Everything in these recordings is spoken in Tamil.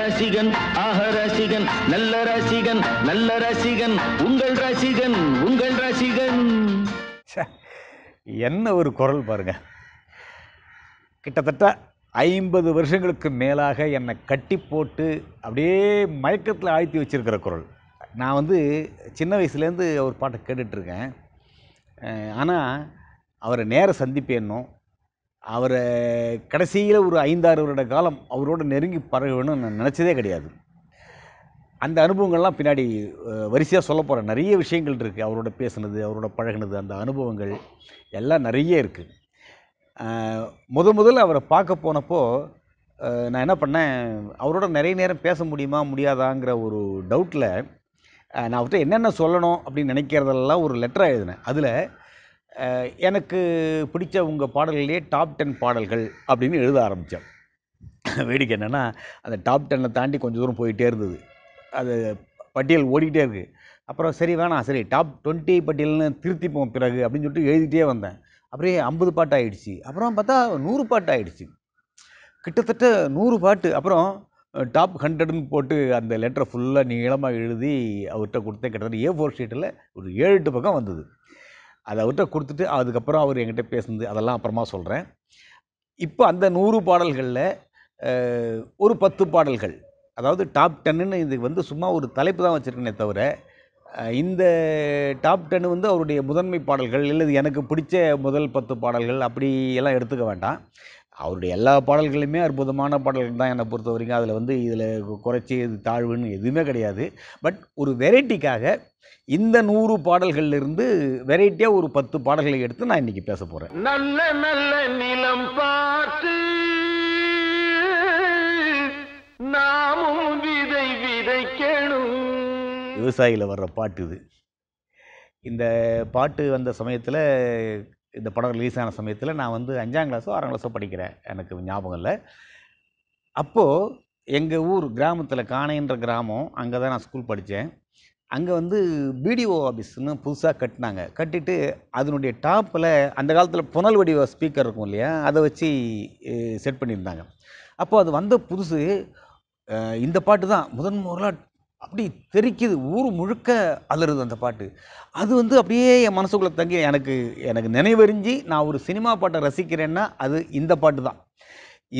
ரசிகன் ஆக ரசிகன் நல்ல ரசிகன் நல்ல ரசிகன் உங்கள் ரசிகன் உங்கள் ரசிகன் என்ன ஒரு குரல் பாருங்க கிட்டத்தட்ட ஐம்பது வருஷங்களுக்கு மேலாக என்னை கட்டி போட்டு அப்படியே மயக்கத்தில் ஆழ்த்தி வச்சுருக்கிற குரல் நான் வந்து சின்ன வயசுலேருந்து அவர் பாட்டை கேட்டுட்ருக்கேன் ஆனால் அவரை நேர சந்திப்பேன்னும் அவரை கடைசியில் ஒரு ஐந்தாறு வருட காலம் அவரோடு நெருங்கி பழகணும்னு நான் நினச்சதே கிடையாது அந்த அனுபவங்கள்லாம் பின்னாடி வரிசையாக சொல்ல போகிறேன் நிறைய விஷயங்கள் இருக்குது அவரோட பேசுனது அவரோட பழகினது அந்த அனுபவங்கள் எல்லாம் நிறைய இருக்குது முத முதல்ல அவரை பார்க்க போனப்போ நான் என்ன பண்ணேன் அவரோட நிறைய நேரம் பேச முடியுமா முடியாதாங்கிற ஒரு டவுட்டில் நான் அவர்கிட்ட என்னென்ன சொல்லணும் அப்படின்னு நினைக்கிறதெல்லாம் ஒரு லெட்டராக எழுதினேன் அதில் எனக்கு பிடிச்ச உங்கள் பாடல்கள்லேயே டாப் டென் பாடல்கள் அப்படின்னு எழுத ஆரம்பித்தேன் வேடிக்கை என்னென்னா அந்த டாப் டென்னை தாண்டி கொஞ்சம் தூரம் போயிட்டே இருந்தது அது பட்டியல் ஓடிக்கிட்டே இருக்குது அப்புறம் சரி வேணாம் சரி டாப் டுவெண்ட்டி பட்டியல்னு திருத்திப்போம் பிறகு அப்படின்னு சொல்லிட்டு எழுதிட்டே வந்தேன் அப்படியே ஐம்பது பாட்டு ஆகிடுச்சு அப்புறம் பார்த்தா நூறு பாட்டு ஆகிடுச்சு கிட்டத்தட்ட நூறு பாட்டு அப்புறம் டாப் ஹண்ட்ரட்னு போட்டு அந்த லெட்டரை ஃபுல்லாக நீளமாக எழுதி அவர்கிட்ட கொடுத்தேன் கிட்டத்தட்ட ஏ ஃபோர் ஷீட்டில் ஒரு ஏழு எட்டு பக்கம் வந்தது அதை அவர்கிட்ட கொடுத்துட்டு அதுக்கப்புறம் அவர் என்கிட்ட பேசுனது அதெல்லாம் அப்புறமா சொல்கிறேன் இப்போ அந்த நூறு பாடல்களில் ஒரு பத்து பாடல்கள் அதாவது டாப் டென்னுன்னு இது வந்து சும்மா ஒரு தலைப்பு தான் வச்சுருக்கேனே தவிர இந்த டாப் டென் வந்து அவருடைய முதன்மை பாடல்கள் இல்லை எனக்கு பிடிச்ச முதல் பத்து பாடல்கள் அப்படியெல்லாம் எடுத்துக்க வேண்டாம் அவருடைய எல்லா பாடல்களுமே அற்புதமான பாடல்கள் தான் என்னை பொறுத்த வரைக்கும் அதில் வந்து இதில் குறைச்சி இது தாழ்வுன்னு எதுவுமே கிடையாது பட் ஒரு வெரைட்டிக்காக இந்த நூறு பாடல்கள்லேருந்து வெரைட்டியாக ஒரு பத்து பாடல்களை எடுத்து நான் இன்றைக்கி பேச போகிறேன் நல்ல நல்ல நிலம் பார்த்து நாமும் விதை விதைக்கணும் விவசாயியில் வர்ற பாட்டு இது இந்த பாட்டு வந்த சமயத்தில் இந்த படம் ரிலீஸ் ஆன சமயத்தில் நான் வந்து அஞ்சாம் கிளாஸோ ஆறாம் கிளாஸோ படிக்கிறேன் எனக்கு ஞாபகம் இல்லை அப்போது எங்கள் ஊர் கிராமத்தில் காணைன்ற கிராமம் அங்கே தான் நான் ஸ்கூல் படித்தேன் அங்கே வந்து பிடிஓ ஆஃபீஸ்னு புதுசாக கட்டினாங்க கட்டிட்டு அதனுடைய டாப்பில் அந்த காலத்தில் புனல் வடிவ ஸ்பீக்கர் இருக்கும் இல்லையா அதை வச்சு செட் பண்ணியிருந்தாங்க அப்போது அது வந்த புதுசு இந்த பாட்டு தான் முதன் முதலாக அப்படி தெரிக்கிது ஊர் முழுக்க அலறுது அந்த பாட்டு அது வந்து அப்படியே என் மனசுக்குள்ளே தங்கி எனக்கு எனக்கு நினைவறிஞ்சு நான் ஒரு சினிமா பாட்டை ரசிக்கிறேன்னா அது இந்த பாட்டு தான்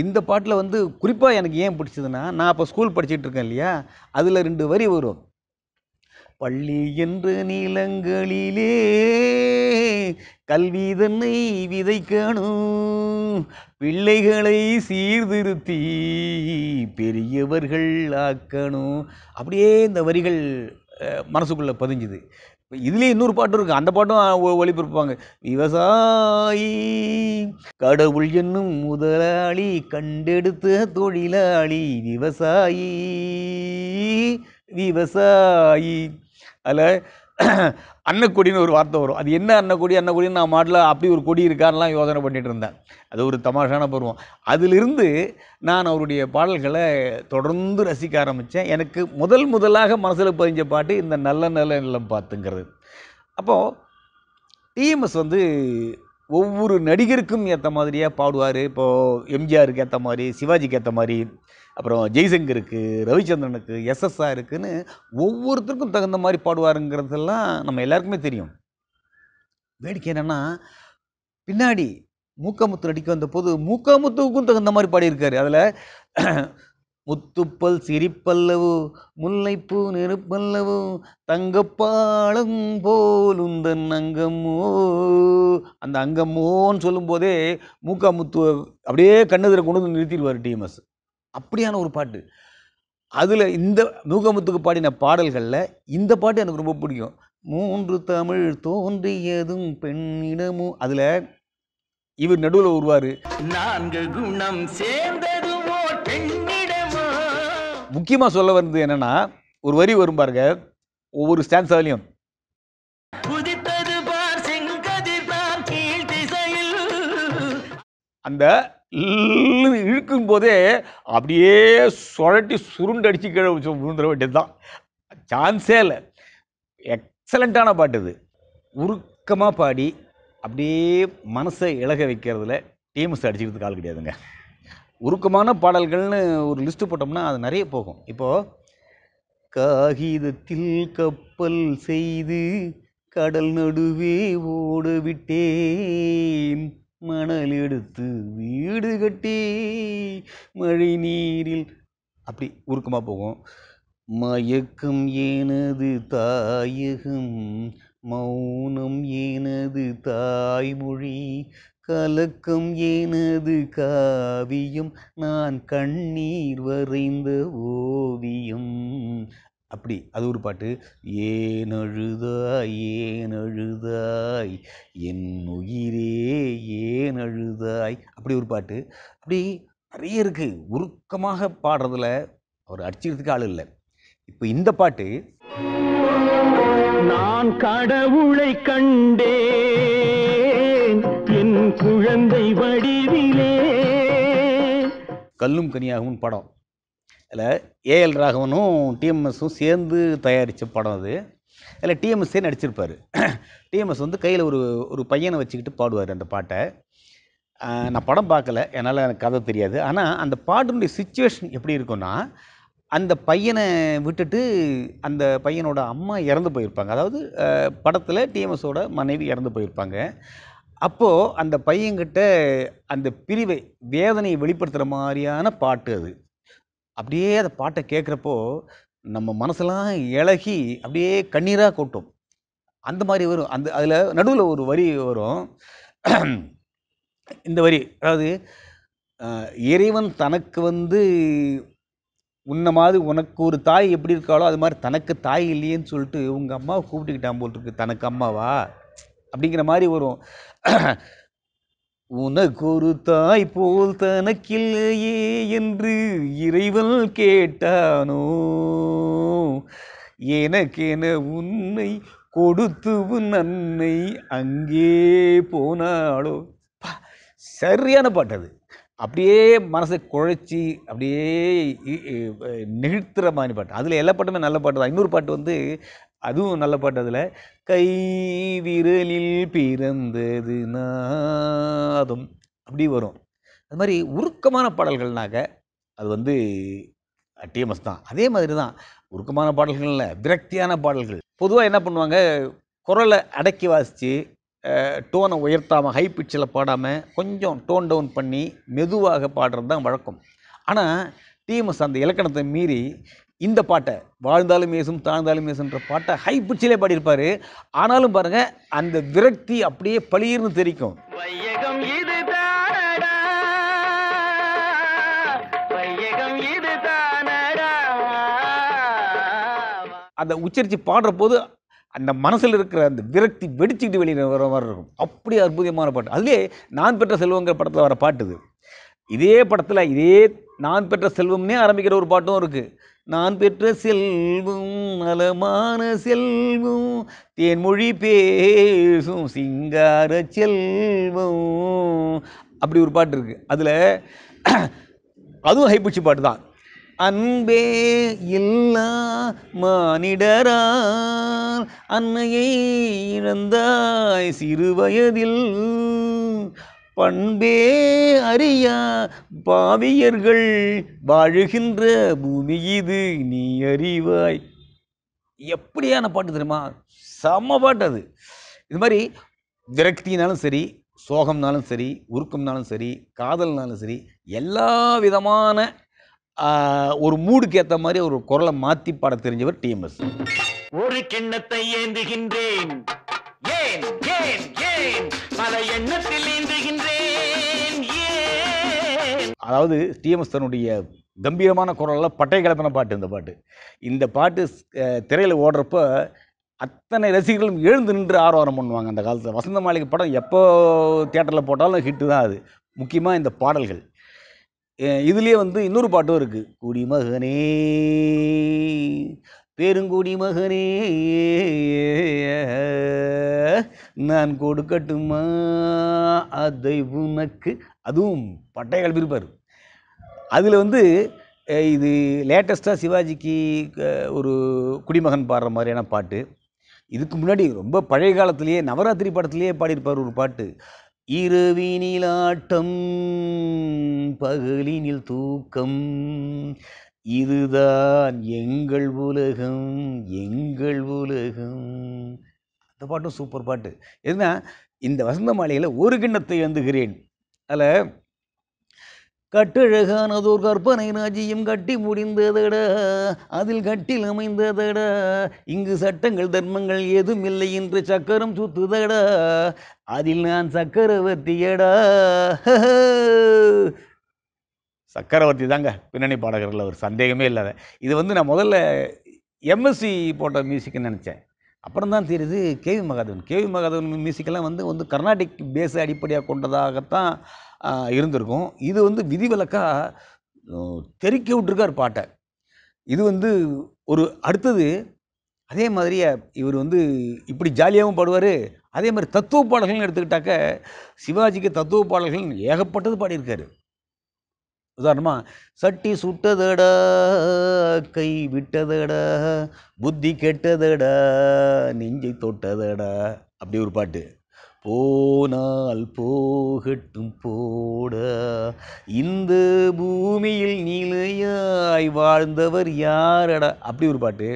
இந்த பாட்டில் வந்து குறிப்பாக எனக்கு ஏன் பிடிச்சதுன்னா நான் இப்போ ஸ்கூல் படிச்சுட்டு இருக்கேன் இல்லையா அதில் ரெண்டு வரி வரும் பள்ளி என்று நிலங்களிலே கல்வி தன்னை விதைக்கணும் பிள்ளைகளை சீர்திருத்தி பெரியவர்கள் ஆக்கணும் அப்படியே இந்த வரிகள் மனசுக்குள்ளே பதிஞ்சுது இதுலேயும் இன்னொரு பாட்டு இருக்குது அந்த பாட்டும் ஒளிபரப்பாங்க விவசாயி கடவுள் என்னும் முதலாளி கண்டெடுத்த தொழிலாளி விவசாயி விவசாயி அதில் அன்னக்கொடின்னு ஒரு வார்த்தை வரும் அது என்ன அன்னக்கொடி அன்னக்கொடின்னு நான் மாட்டில் அப்படி ஒரு கொடி இருக்கான்லாம் யோசனை பண்ணிகிட்டு இருந்தேன் அது ஒரு தமாஷான பருவம் அதிலிருந்து நான் அவருடைய பாடல்களை தொடர்ந்து ரசிக்க ஆரம்பித்தேன் எனக்கு முதல் முதலாக மனசில் பதிஞ்ச பாட்டு இந்த நல்ல நல்ல நிலம் பார்த்துங்கிறது அப்போது டிஎம்எஸ் வந்து ஒவ்வொரு நடிகருக்கும் ஏற்ற மாதிரியாக பாடுவார் இப்போது எம்ஜிஆருக்கு ஏற்ற மாதிரி சிவாஜிக்கு ஏற்ற மாதிரி அப்புறம் ஜெய்சங்கருக்கு ரவிச்சந்திரனுக்கு எஸ்எஸ்ஆருக்குன்னு ஒவ்வொருத்தருக்கும் தகுந்த மாதிரி பாடுவாருங்கிறதெல்லாம் நம்ம எல்லாருக்குமே தெரியும் வேடிக்கை என்னென்னா பின்னாடி மூக்காமுத்து நடிக்க வந்தபோது மூக்காமுத்துவுக்கும் தகுந்த மாதிரி பாடியிருக்காரு அதில் முத்துப்பல் சிரிப்பல்லவோ முல்லைப்பூ நெருப்பல்லவோ தங்கப்பாளம் போல் உந்தன் அங்கமோ அந்த அங்கமோன்னு சொல்லும்போதே மூக்கா முத்து அப்படியே கண்ணதில் கொண்டு வந்து நிறுத்திடுவார் டிஎம்எஸ் அப்படியான ஒரு பாட்டு அதில் இந்த மூகமுத்துக்கு பாடின பாடல்களில் இந்த பாட்டு எனக்கு ரொம்ப பிடிக்கும் மூன்று தமிழ் தோன்றியதும் பெண்ணிடமும் அதில் இவர் நடுவில் உருவார் நான்கு குணம் சேர்ந்த முக்கியமாக சொல்ல வந்தது என்னன்னா ஒரு வரி வரும் பாருங்க ஒவ்வொரு ஸ்டான்ஸாலையும் அந்த இழுக்கும் போதே அப்படியே சுழட்டி சுருண்டடிச்சு கீழே விழுந்துட வேண்டியது தான் சான்ஸே இல்லை எக்ஸலண்ட்டான பாட்டு இது உருக்கமாக பாடி அப்படியே மனசை இழக வைக்கிறதுல டீம்ஸ் அடிச்சுக்கிறதுக்கு ஆள் கிடையாதுங்க உருக்கமான பாடல்கள்னு ஒரு லிஸ்ட்டு போட்டோம்னா அது நிறைய போகும் இப்போது காகிதத்தில் கப்பல் செய்து கடல் நடுவே ஓட விட்டேன் மணல் எடுத்து வீடு கட்டி மழை நீரில் அப்படி உருக்கமாக போகும் மயக்கம் எனது தாயகம் மௌனம் எனது தாய்மொழி கலக்கம் எனது காவியம் நான் கண்ணீர் வரைந்த ஓவியம் அப்படி அது ஒரு பாட்டு ஏனழுதாய் ஏனழுதாய் என் உயிரே ஏனழுதாய் அப்படி ஒரு பாட்டு அப்படி நிறைய இருக்குது உருக்கமாக பாடுறதுல அவர் அடிச்சுக்கிறதுக்கு ஆள் இல்லை இப்போ இந்த பாட்டு நான் கடவுளை கண்டேன் என் குழந்தை வடிவிலே கல்லும் கனியாகவும் படம் அதில் ஏஎல் ராகவனும் டிஎம்எஸும் சேர்ந்து தயாரித்த படம் அது அதில் டிஎம்எஸ்ஸே நடிச்சிருப்பார் டிஎம்எஸ் வந்து கையில் ஒரு ஒரு பையனை வச்சுக்கிட்டு பாடுவார் அந்த பாட்டை நான் படம் பார்க்கல என்னால் எனக்கு கதை தெரியாது ஆனால் அந்த பாட்டினுடைய சுச்சுவேஷன் எப்படி இருக்குன்னா அந்த பையனை விட்டுட்டு அந்த பையனோட அம்மா இறந்து போயிருப்பாங்க அதாவது படத்தில் டிஎம்எஸோட மனைவி இறந்து போயிருப்பாங்க அப்போது அந்த பையன்கிட்ட அந்த பிரிவை வேதனையை வெளிப்படுத்துகிற மாதிரியான பாட்டு அது அப்படியே அந்த பாட்டை கேட்குறப்போ நம்ம மனசெல்லாம் இலகி அப்படியே கண்ணீராக கொட்டும் அந்த மாதிரி வரும் அந்த அதில் நடுவில் ஒரு வரி வரும் இந்த வரி அதாவது இறைவன் தனக்கு வந்து உன்னை மாதிரி உனக்கு ஒரு தாய் எப்படி இருக்காளோ அது மாதிரி தனக்கு தாய் இல்லையேன்னு சொல்லிட்டு உங்கள் அம்மாவை கூப்பிட்டுக்கிட்டான் போல் இருக்கு தனக்கு அம்மாவா அப்படிங்கிற மாதிரி வரும் உனக்கு ஒரு தாய் போல் தனக்கில்லையே என்று இறைவன் கேட்டானோ எனக்கென உன்னை கொடுத்து நன்னை அங்கே போனாலோ சரியான பாட்டு அது அப்படியே மனசை குழைச்சி அப்படியே நெகிழ்த்துற மாதிரி பாட்டு அதில் எல்லா பாட்டுமே நல்ல பாட்டு தான் இன்னொரு பாட்டு வந்து அதுவும் நல்ல பாட்டு அதில் கை விரலில் பிறந்தது நாதம் அப்படி வரும் அது மாதிரி உருக்கமான பாடல்கள்னாக்க அது வந்து டிஎம்எஸ் தான் அதே மாதிரி தான் உருக்கமான பாடல்கள் இல்லை விரக்தியான பாடல்கள் பொதுவாக என்ன பண்ணுவாங்க குரலை அடக்கி வாசித்து டோனை உயர்த்தாமல் ஹை பிச்சில் பாடாமல் கொஞ்சம் டோன் டவுன் பண்ணி மெதுவாக பாடுறது தான் வழக்கம் ஆனால் டிஎம்எஸ் அந்த இலக்கணத்தை மீறி இந்த பாட்டை வாழ்ந்தாலும் ஏசும் தாழ்ந்தாலும் ஏசுன்ற பாட்டை ஹை பிச்சிலே பாடியிருப்பார் ஆனாலும் பாருங்கள் அந்த விரக்தி அப்படியே பளிர்னு தெரிக்கும் அதை உச்சரித்து பாடுற போது அந்த மனசில் இருக்கிற அந்த விரக்தி வெடிச்சுட்டு வெளியில் வர மாதிரி இருக்கும் அப்படி அற்புதமான பாட்டு அதுலேயே நான் பெற்ற செல்வங்கிற படத்தில் வர பாட்டு இது இதே படத்தில் இதே நான் பெற்ற செல்வம்னே ஆரம்பிக்கிற ஒரு பாட்டும் இருக்குது நான் பெற்ற செல்வம் நலமான செல்வம் தேன்மொழி பேசும் சிங்கார செல்வம் அப்படி ஒரு பாட்டு இருக்குது அதில் அதுவும் ஹைபிச்சு பாட்டு தான் அன்பே இல்லா மானிடரால் அன்னையை இழந்தாய் சிறுவயதில் பண்பே அறியா பாவியர்கள் வாழுகின்ற பூமி இது நீ அறிவாய் எப்படியான பாட்டு தெரியுமா செம்ம பாட்டு அது இது மாதிரி விரக்தினாலும் சரி சோகம்னாலும் சரி உருக்கம்னாலும் சரி காதல்னாலும் சரி எல்லா விதமான ஒரு மூடுக்கு ஏற்ற மாதிரி ஒரு குரலை மாற்றி பாட தெரிஞ்சவர் டிஎம்எஸ் ஒரு கிண்ணத்தை ஏந்துகின்றேன் ஏன் ஏன் ஏன் பல எண்ணத்தில் ஏந்துகின்றேன் அதாவது டிஎம்எஸ் தன்னுடைய கம்பீரமான குரலில் பட்டை கிளப்பின பாட்டு இந்த பாட்டு இந்த பாட்டு திரையில் ஓடுறப்ப அத்தனை ரசிகர்களும் எழுந்து நின்று ஆர்வாரம் பண்ணுவாங்க அந்த காலத்தில் வசந்த மாளிகை படம் எப்போ தேட்டரில் போட்டாலும் ஹிட்டு தான் அது முக்கியமாக இந்த பாடல்கள் இதுலேயே வந்து இன்னொரு பாட்டும் இருக்குது குடிமகனே பெருங்குடி மகனே நான் கொடுக்கட்டுமா அதை உனக்கு அதுவும் பட்டய கல்பிருப்பார் அதில் வந்து இது லேட்டஸ்ட்டாக சிவாஜிக்கு ஒரு குடிமகன் பாடுற மாதிரியான பாட்டு இதுக்கு முன்னாடி ரொம்ப பழைய காலத்திலேயே நவராத்திரி படத்துலேயே பாடியிருப்பார் ஒரு பாட்டு இரவினிலாட்டம் பகலினில் தூக்கம் இதுதான் எங்கள் உலகம் எங்கள் உலகம் அந்த பாட்டும் சூப்பர் பாட்டு என்ன இந்த வசந்த மாலையில் ஒரு கிண்ணத்தை வந்துகிறேன் அதில் கட்டழகானதோர் கற்பனை ராஜ்யம் கட்டி முடிந்ததட அதில் கட்டில் அமைந்ததட இங்கு சட்டங்கள் தர்மங்கள் ஏதும் இல்லை என்று சக்கரம் சுத்துதட அதில் நான் சக்கரவர்த்தியடா சக்கரவர்த்தி தாங்க பின்னணி பாடகர்கள் ஒரு சந்தேகமே இல்லாத இது வந்து நான் முதல்ல எம்எஸ்சி போட்ட மியூசிக்னு நினச்சேன் அப்புறம் தான் தெரியுது கேவி மகாதேவன் கேவி மகாதேவன் மியூசிக்கெல்லாம் வந்து வந்து கர்நாடிக் பேஸை அடிப்படையாக கொண்டதாகத்தான் இருந்திருக்கும் இது வந்து விதிவிலக்காக தெறிக்க விட்டுருக்கார் பாட்டை இது வந்து ஒரு அடுத்தது அதே மாதிரியே இவர் வந்து இப்படி ஜாலியாகவும் பாடுவார் அதே மாதிரி தத்துவ பாடல்கள்னு எடுத்துக்கிட்டாக்க சிவாஜிக்கு தத்துவ பாடல்கள் ஏகப்பட்டது பாடியிருக்காரு உதாரணமாக சட்டி சுட்டதடா கை விட்டதடா புத்தி கெட்டதடா நெஞ்சை தொட்டதடா அப்படி ஒரு பாட்டு போனால் போகட்டும் போட இந்த பூமியில் நிலையாய் வாழ்ந்தவர் யாரடா அப்படி ஒரு பாட்டு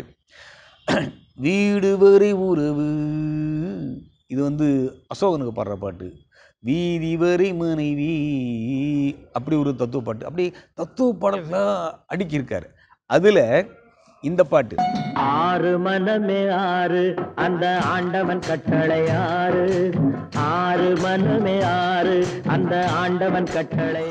வீடு வரை உறவு இது வந்து அசோகனுக்கு பாடுற பாட்டு வீதி வரை மனைவி அப்படி ஒரு தத்துவ பாட்டு அப்படி தத்துவ பாடல்களாக அடுக்கியிருக்காரு அதில் இந்த பாட்டு ஆறு மனமே ஆறு அந்த ஆண்டவன் கட்டளை ஆறு ஆறு மனமே ஆறு அந்த ஆண்டவன் கட்டளை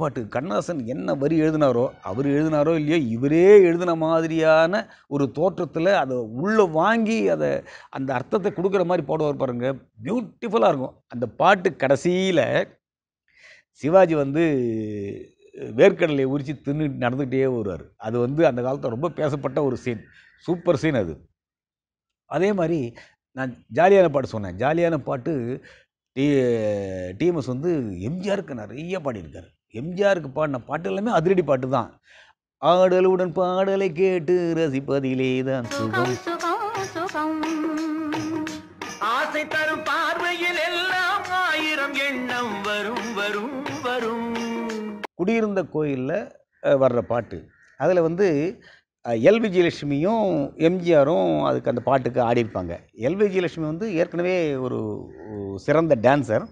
பாட்டு கண்ணதாசன் என்ன வரி எழுதினாரோ அவர் எழுதினாரோ இல்லையோ இவரே எழுதின மாதிரியான ஒரு தோற்றத்தில் அதை உள்ளே வாங்கி அதை அந்த அர்த்தத்தை கொடுக்குற மாதிரி பாடுவார் பாருங்க பியூட்டிஃபுல்லாக இருக்கும் அந்த பாட்டு கடைசியில் சிவாஜி வந்து வேர்க்கடலையை உரித்து தின்னு நடந்துகிட்டே வருவார் அது வந்து அந்த காலத்தில் ரொம்ப பேசப்பட்ட ஒரு சீன் சூப்பர் சீன் அது அதே மாதிரி நான் ஜாலியான பாட்டு சொன்னேன் ஜாலியான பாட்டு டி டிஎம்எஸ் வந்து எம்ஜிஆருக்கு நிறைய பாடியிருக்கார் எம்ஜிஆருக்கு பாடின பாட்டு எல்லாமே அதிரடி பாட்டு தான் ஆடலுடன் பாடலை கேட்டு ரசிப்பதிலே தான் சுகம் குடியிருந்த கோயிலில் வர்ற பாட்டு அதில் வந்து எல் விஜயலட்சுமியும் எம்ஜிஆரும் அதுக்கு அந்த பாட்டுக்கு இருப்பாங்க எல் விஜயலட்சுமி வந்து ஏற்கனவே ஒரு சிறந்த டான்ஸர்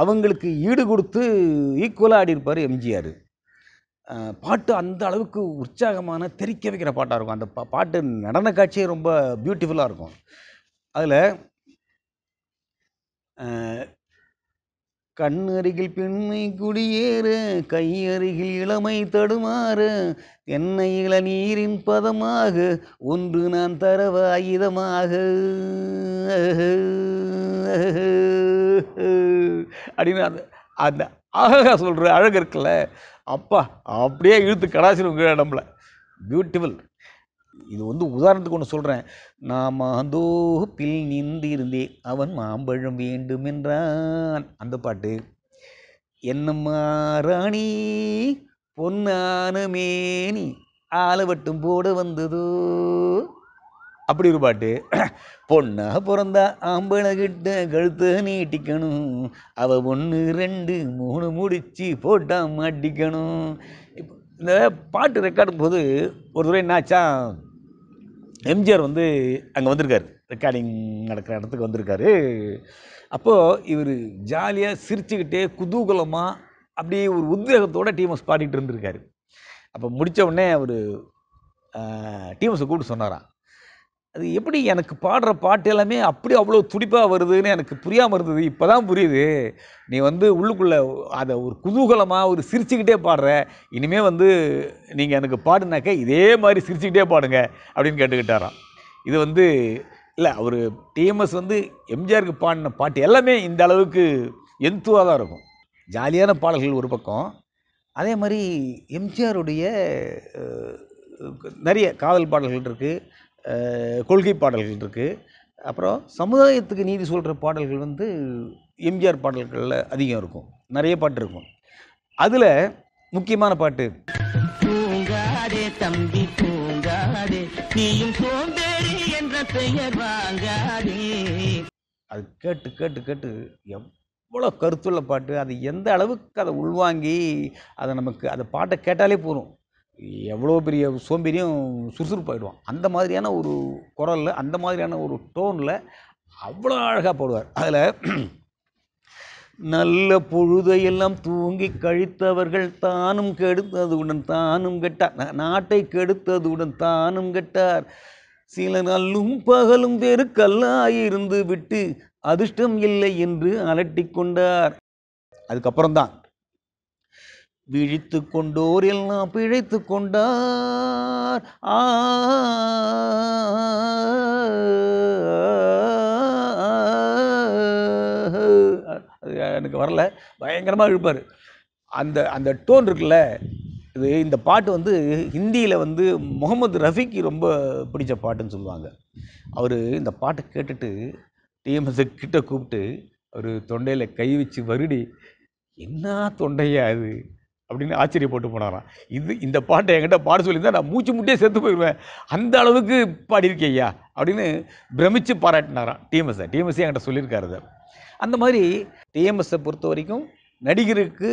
அவங்களுக்கு ஈடு கொடுத்து ஈக்குவலாக ஆடியிருப்பார் எம்ஜிஆர் பாட்டு அந்த அளவுக்கு உற்சாகமான தெரிக்க வைக்கிற பாட்டாக இருக்கும் அந்த பாட்டு நடன காட்சியே ரொம்ப பியூட்டிஃபுல்லாக இருக்கும் அதில் கண்ணருகில் பெண்மை குடியேறு கையருகில் இளமை தடுமாறு என்னை இள நீரின் பதமாக ஒன்று நான் தரவ ஆயுதமாக அப்படின்னு அந்த அந்த அழகா சொல்கிற அழகு இருக்குல்ல அப்பா அப்படியே இழுத்து உங்கள் இடம்ல பியூட்டிஃபுல் இது வந்து உதாரணத்துக்கு ஒன்று சொல்கிறேன் நான் மாந்தோப்பில் நின்றிருந்தே அவன் மாம்பழம் வேண்டுமென்றான் அந்த பாட்டு என்னம்மா ராணி பொன்னான மேனி ஆலவட்டும் போட வந்ததோ அப்படி ஒரு பாட்டு பொண்ணாக பிறந்தா ஆம்பளை கிட்ட கழுத்தை நீட்டிக்கணும் அவள் ஒன்று ரெண்டு மூணு முடிச்சு போட்டால் மாட்டிக்கணும் இப்போ இந்த பாட்டு ரெக்கார்டும் போது ஒரு துறை என்னாச்சா எம்ஜிஆர் வந்து அங்கே வந்திருக்காரு ரெக்கார்டிங் நடக்கிற இடத்துக்கு வந்திருக்காரு அப்போது இவர் ஜாலியாக சிரிச்சுக்கிட்டே குதூகலமாக அப்படியே ஒரு உத்வேகத்தோட டிஎம்எஸ் பாடிட்டு இருந்திருக்காரு அப்போ முடித்த உடனே அவர் டிஎம்எஸை கூப்பிட்டு சொன்னாரான் அது எப்படி எனக்கு பாடுற பாட்டு எல்லாமே அப்படி அவ்வளோ துடிப்பாக வருதுன்னு எனக்கு புரியாமல் இருந்தது இப்போ தான் புரியுது நீ வந்து உள்ளுக்குள்ளே அதை ஒரு குதூகலமாக ஒரு சிரிச்சுக்கிட்டே பாடுற இனிமேல் வந்து நீங்கள் எனக்கு பாடுனாக்க இதே மாதிரி சிரிச்சுக்கிட்டே பாடுங்க அப்படின்னு கேட்டுக்கிட்டாராம் இது வந்து இல்லை அவர் டிஎம்எஸ் வந்து எம்ஜிஆருக்கு பாடின பாட்டு எல்லாமே இந்த அளவுக்கு எந்துவாக தான் இருக்கும் ஜாலியான பாடல்கள் ஒரு பக்கம் அதே மாதிரி எம்ஜிஆருடைய நிறைய காதல் பாடல்கள் இருக்குது கொள்கை பாடல்கள் இருக்குது அப்புறம் சமுதாயத்துக்கு நீதி சொல்கிற பாடல்கள் வந்து எம்ஜிஆர் பாடல்களில் அதிகம் இருக்கும் நிறைய பாட்டு இருக்கும் அதில் முக்கியமான பாட்டு தம்பி நீயும் என்ற அது கேட்டு கேட்டு கேட்டு எவ்வளோ கருத்துள்ள பாட்டு அது எந்த அளவுக்கு அதை உள்வாங்கி அதை நமக்கு அந்த பாட்டை கேட்டாலே போதும் எவ்வளோ பெரிய சோம்பேறியும் சுறுசுறுப்பாயிடுவான் அந்த மாதிரியான ஒரு குரலில் அந்த மாதிரியான ஒரு டோனில் அவ்வளோ அழகாக போடுவார் அதில் நல்ல பொழுதையெல்லாம் தூங்கி கழித்தவர்கள் தானும் கெடுத்ததுடன் தானும் கெட்டார் நாட்டை கெடுத்ததுடன் தானும் கெட்டார் சில நல்லும் பகலும் வேறு கல்லாயிருந்து விட்டு அதிர்ஷ்டம் இல்லை என்று கொண்டார் அதுக்கப்புறம்தான் விழித்து கொண்டோர் எல்லாம் பிழைத்து கொண்டார் ஆ எனக்கு வரல பயங்கரமாக இழுப்பார் அந்த அந்த டோன் இருக்குல்ல இது இந்த பாட்டு வந்து ஹிந்தியில் வந்து முகமது ரஃபிக்கு ரொம்ப பிடிச்ச பாட்டுன்னு சொல்லுவாங்க அவர் இந்த பாட்டை கேட்டுட்டு டிஎம்எஸ் கிட்ட கூப்பிட்டு அவர் தொண்டையில் கை வச்சு வருடி என்ன தொண்டையா அது அப்படின்னு ஆச்சரியப்பட்டு போனாராம் இது இந்த பாட்டை என்கிட்ட பாட சொல்லியிருந்தால் நான் மூச்சு முட்டியே செத்து போயிடுவேன் அந்த அளவுக்கு பாடியிருக்கேன் ஐயா அப்படின்னு பிரமிச்சு பாராட்டினாராம் டிஎம்எஸ்ஸை டிஎம்எஸ்ஸே என்கிட்ட சொல்லியிருக்காரு அந்த மாதிரி டிஎம்எஸ்ஸை பொறுத்த வரைக்கும் நடிகருக்கு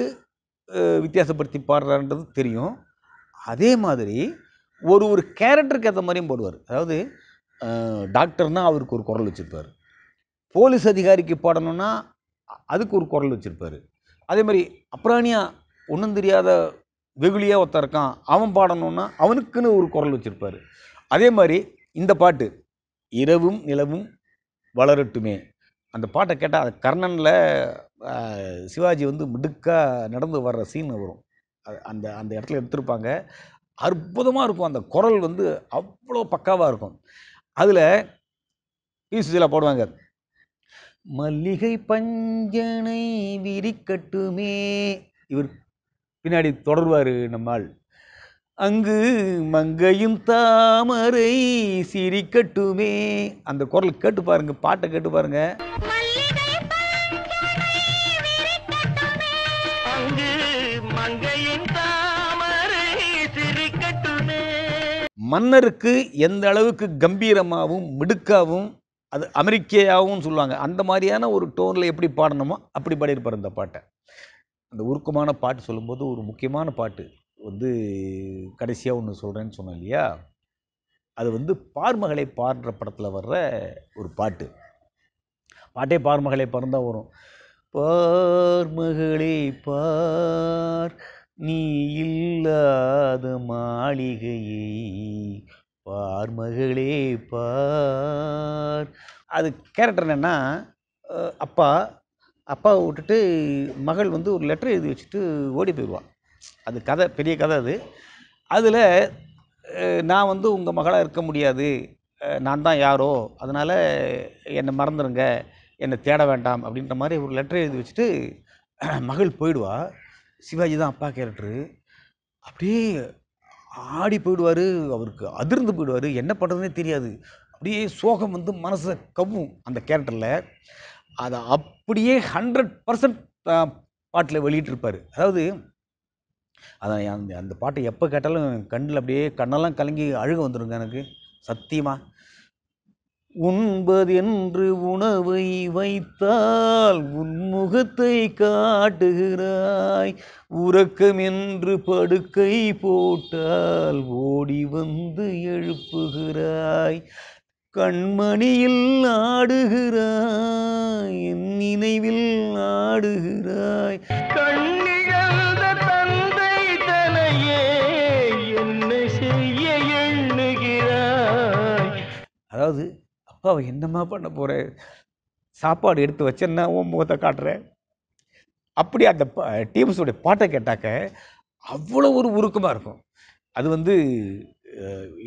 வித்தியாசப்படுத்தி பாடுறான்றது தெரியும் அதே மாதிரி ஒரு ஒரு கேரக்டருக்கு ஏற்ற மாதிரியும் போடுவார் அதாவது டாக்டர்னால் அவருக்கு ஒரு குரல் வச்சுருப்பார் போலீஸ் அதிகாரிக்கு பாடணும்னா அதுக்கு ஒரு குரல் வச்சுருப்பார் அதே மாதிரி அப்ராணியாக ஒன்றும் தெரியாத வெகுளியாக ஒருத்தர் இருக்கான் அவன் பாடணுன்னா அவனுக்குன்னு ஒரு குரல் வச்சுருப்பாரு அதே மாதிரி இந்த பாட்டு இரவும் நிலவும் வளரட்டுமே அந்த பாட்டை கேட்டால் அது கர்ணனில் சிவாஜி வந்து மிடுக்காக நடந்து வர்ற சீன் வரும் அந்த அந்த இடத்துல எடுத்திருப்பாங்க அற்புதமாக இருக்கும் அந்த குரல் வந்து அவ்வளோ பக்காவாக இருக்கும் அதில் ஈசுஜிலா போடுவாங்க மல்லிகை பஞ்சனை விரிக்கட்டுமே இவர் பின்னாடி தொடர்வார் நம்மால் அங்கு மங்கையும் தாமரை சிரிக்கட்டுமே அந்த குரல் கேட்டு பாருங்க பாட்டை கேட்டு பாருங்க மன்னருக்கு எந்த அளவுக்கு கம்பீரமாகவும் மிடுக்காகவும் அது அமெரிக்கையாகவும் சொல்லுவாங்க அந்த மாதிரியான ஒரு டோனில் எப்படி பாடணுமோ அப்படி பாடியிருப்பார் இந்த பாட்டை அந்த உருக்கமான பாட்டு சொல்லும்போது ஒரு முக்கியமான பாட்டு வந்து கடைசியாக ஒன்று சொல்கிறேன்னு சொன்னேன் இல்லையா அது வந்து பார்மகளை பாடுற படத்தில் வர்ற ஒரு பாட்டு பாட்டே பார்மகளை பறந்தால் வரும் பார்மகளை பார் நீ இல்லாத மாளிகையை பார்மகளே பார் அது கேரக்டர் என்னென்னா அப்பா அப்பாவை விட்டுட்டு மகள் வந்து ஒரு லெட்டர் எழுதி வச்சுட்டு ஓடி போயிடுவான் அது கதை பெரிய கதை அது அதில் நான் வந்து உங்கள் மகளாக இருக்க முடியாது நான் தான் யாரோ அதனால் என்னை மறந்துடுங்க என்னை தேட வேண்டாம் அப்படின்ற மாதிரி ஒரு லெட்டர் எழுதி வச்சுட்டு மகள் போயிடுவா சிவாஜி தான் அப்பா கேரக்டரு அப்படியே ஆடி போயிடுவார் அவருக்கு அதிர்ந்து போயிடுவார் என்ன பண்ணுறதுனே தெரியாது அப்படியே சோகம் வந்து மனசை கவ்வும் அந்த கேரக்டரில் அதை அப்படியே ஹண்ட்ரட் பர்சன்ட் பாட்டில் வெளியிட்டிருப்பார் அதாவது அதான் அந்த அந்த பாட்டை எப்போ கேட்டாலும் கண்ணில் அப்படியே கண்ணெல்லாம் கலங்கி அழுக வந்துடுங்க எனக்கு சத்தியமாக உண்பது என்று உணவை வைத்தால் உன் முகத்தை காட்டுகிறாய் உறக்கம் என்று படுக்கை போட்டால் ஓடி வந்து எழுப்புகிறாய் கண்மணியில் ஆடுகிறாய் என் நினைவில் ஆடுகிறாய் கண்ணிகழ்ந்த தந்தை தலையே என்ன செய்ய எண்ணுகிறாய் அதாவது அப்பாவை என்னம்மா பண்ண போகிற சாப்பாடு எடுத்து வச்சேன்னா உன் முகத்தை காட்டுறேன் அப்படி அந்த டிஎம்ஸோடைய பாட்டை கேட்டாக்க அவ்வளோ ஒரு உருக்கமாக இருக்கும் அது வந்து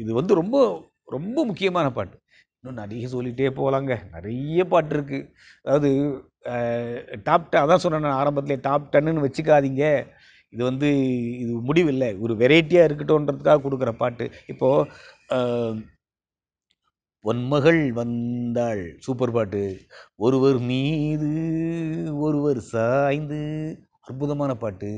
இது வந்து ரொம்ப ரொம்ப முக்கியமான பாட்டு இன்னும் நிறைய சொல்லிகிட்டே போகலாங்க நிறைய பாட்டு இருக்குது அதாவது டாப் டென் அதான் சொன்னேன் நான் ஆரம்பத்திலே டாப் டென்னுன்னு வச்சுக்காதீங்க இது வந்து இது முடிவில்லை ஒரு வெரைட்டியாக இருக்கட்டும்ன்றதுக்காக கொடுக்குற பாட்டு இப்போது ஒன்மகள் வந்தாள் சூப்பர் பாட்டு ஒருவர் மீது ஒருவர் சாய்ந்து அற்புதமான பாட்டு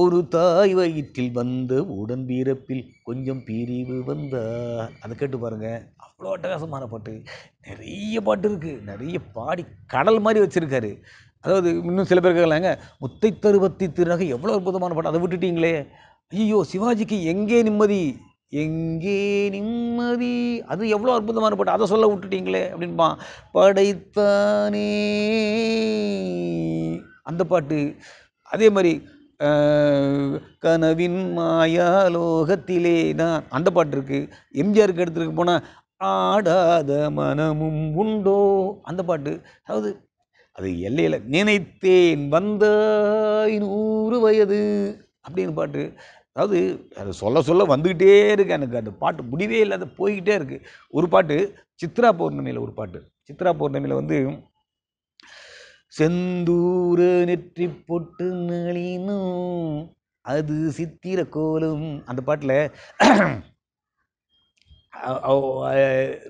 ஒரு தாய் வயிற்றில் வந்த உடன் பீரப்பில் கொஞ்சம் பிரிவு வந்தார் அதை கேட்டு பாருங்கள் அவ்வளோ அட்டகாசமான பாட்டு நிறைய பாட்டு இருக்குது நிறைய பாடி கடல் மாதிரி வச்சுருக்காரு அதாவது இன்னும் சில பேர் கேட்கலாங்க முத்தை தருவத்தி திருநகை எவ்வளோ அற்புதமான பாட்டு அதை விட்டுட்டிங்களே ஐயோ சிவாஜிக்கு எங்கே நிம்மதி எங்கே நிம்மதி அது எவ்வளோ அற்புதமான பாட்டு அதை சொல்ல விட்டுட்டீங்களே அப்படின்பா படைத்தானே அந்த பாட்டு அதே மாதிரி கனவின் மாயாலோகத்திலே தான் அந்த பாட்டு இருக்குது எம்ஜிஆருக்கு எடுத்துருக்கு போனால் ஆடாத மனமும் உண்டோ அந்த பாட்டு அதாவது அது எல்லையில் நினைத்தேன் வந்த நூறு வயது அப்படின்னு பாட்டு அதாவது அது சொல்ல சொல்ல வந்துக்கிட்டே இருக்குது எனக்கு அந்த பாட்டு முடிவே இல்லாத போய்கிட்டே இருக்குது ஒரு பாட்டு சித்ரா பௌர்ணமியில் ஒரு பாட்டு சித்ரா பௌர்ணமியில் வந்து செந்தூர நெற்றி பொட்டு நளினும் அது சித்திர கோலம் அந்த பாட்டில்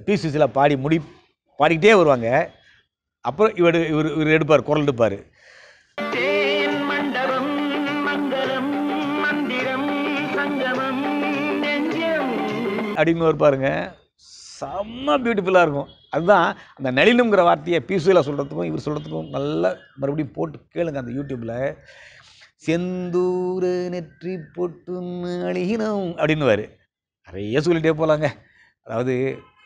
பி பாடி முடி பாடிக்கிட்டே வருவாங்க அப்புறம் இவர் இவர் இவர் எடுப்பார் குரல் எடுப்பார் அப்படின்னு வருப்பாருங்க செம்ம பியூட்டிஃபுல்லாக இருக்கும் அதுதான் அந்த நளினுங்கிற வார்த்தையை பீசுவில் சொல்கிறதுக்கும் இவர் சொல்கிறதுக்கும் நல்லா மறுபடியும் போட்டு கேளுங்க அந்த யூடியூப்பில் செந்தூர் நெற்றி பொட்டு நளினம் அப்படின்னுவார் நிறைய சொல்லிகிட்டே போகலாங்க அதாவது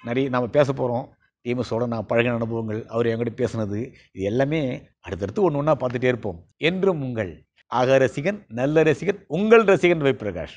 நிறைய நம்ம பேச போகிறோம் டிஎம்எஸோட நான் பழகின அனுபவங்கள் அவர் என்கிட்ட பேசுனது இது எல்லாமே அடுத்தடுத்து ஒன்று ஒன்றா பார்த்துட்டே இருப்போம் என்றும் உங்கள் ஆக ரசிகன் நல்ல ரசிகன் உங்கள் ரசிகன் வை பிரகாஷ்